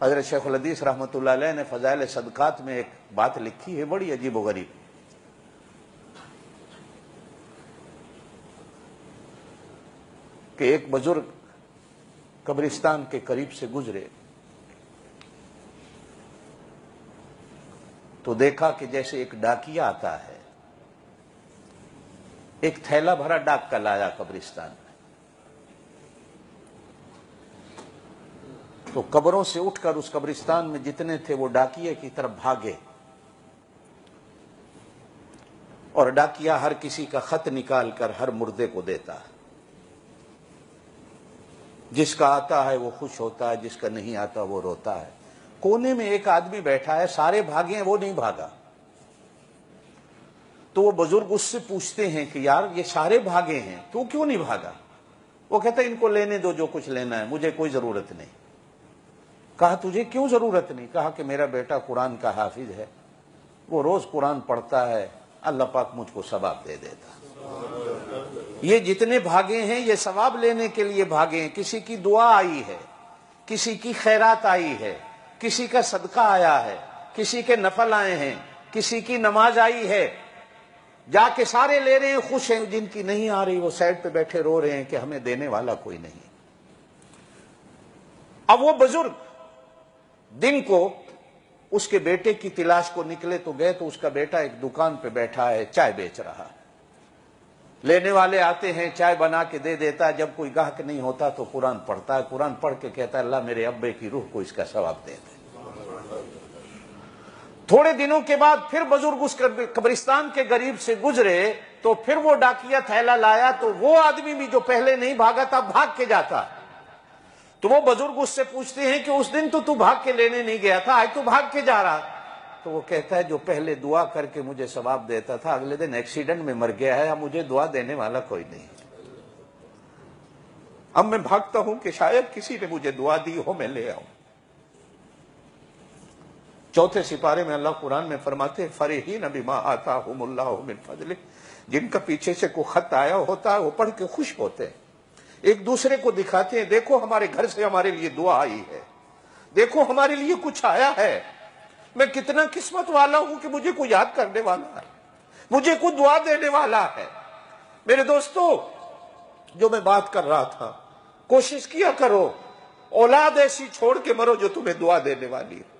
حضرت شیخ الحدیث رحمۃ اللہ علیہ نے فضائل صدقات میں ایک بات لکھی ہے بڑی عجیب و غریب کہ ایک بزرگ قبرستان کے قریب سے گزرے تو دیکھا کہ جیسے ایک ڈاکیا آتا ہے ایک تھیلا بھرا ڈاک کا لایا قبرستان تو قبروں سے اٹھ کر اس قبرستان میں جتنے تھے وہ ڈاکیے کی طرف بھاگے اور ڈاکیا ہر کسی کا خط نکال کر ہر مردے کو دیتا جس کا آتا ہے وہ خوش ہوتا ہے جس کا نہیں آتا وہ روتا ہے کونے میں ایک آدمی بیٹھا ہے سارے بھاگے وہ نہیں بھاگا تو وہ بزرگ اس سے پوچھتے ہیں کہ یار یہ سارے بھاگے ہیں تو کیوں نہیں بھاگا وہ کہتا ان کو لینے دو جو کچھ لینا ہے مجھے کوئی ضرورت نہیں کہا تجھے کیوں ضرورت نہیں کہا کہ میرا بیٹا قرآن کا حافظ ہے وہ روز قرآن پڑھتا ہے اللہ پاک مجھ کو ثواب دے دیتا یہ جتنے بھاگے ہیں یہ ثواب لینے کے لیے بھاگے ہیں کسی کی دعا آئی ہے کسی کی خیرات آئی ہے کسی کا صدقہ آیا ہے کسی کے نفل آئے ہیں کسی کی نماز آئی ہے جا کے سارے لے رہے ہیں خوش ہیں جن کی نہیں آ رہی وہ سائڈ پہ بیٹھے رو رہے ہیں کہ ہمیں دینے والا کوئی نہیں اب وہ بزرگ دن کو اس کے بیٹے کی تلاش کو نکلے تو گئے تو اس کا بیٹا ایک دکان پہ بیٹھا ہے چائے بیچ رہا لینے والے آتے ہیں چائے بنا کے دے دیتا ہے جب کوئی گاہک نہیں ہوتا تو قرآن پڑھتا ہے قرآن پڑھ کے کہتا ہے اللہ میرے ابے کی روح کو اس کا ثواب دے دے تھوڑے دنوں کے بعد پھر بزرگ اس قبرستان کے غریب سے گزرے تو پھر وہ ڈاکیا تھیلا لایا تو وہ آدمی بھی جو پہلے نہیں بھاگا تھا بھاگ کے جاتا ہے تو وہ بزرگ اس سے پوچھتے ہیں کہ اس دن تو تو بھاگ کے لینے نہیں گیا تھا آج تو بھاگ کے جا رہا تو وہ کہتا ہے جو پہلے دعا کر کے مجھے سواب دیتا تھا اگلے دن ایکسیڈنٹ میں مر گیا ہے مجھے دعا دینے والا کوئی نہیں اب میں بھاگتا ہوں کہ شاید کسی نے مجھے دعا دی ہو میں لے آؤں چوتھے سپارے میں اللہ قرآن میں فرماتے فری ہی نبی ماں اللہ من فضل جن کا پیچھے سے کوئی خط آیا ہوتا ہے وہ پڑھ کے خوش ہوتے ہیں ایک دوسرے کو دکھاتے ہیں دیکھو ہمارے گھر سے ہمارے لیے دعا آئی ہے دیکھو ہمارے لیے کچھ آیا ہے میں کتنا قسمت والا ہوں کہ مجھے کوئی یاد کرنے والا ہے مجھے کوئی دعا دینے والا ہے میرے دوستو جو میں بات کر رہا تھا کوشش کیا کرو اولاد ایسی چھوڑ کے مرو جو تمہیں دعا دینے والی ہے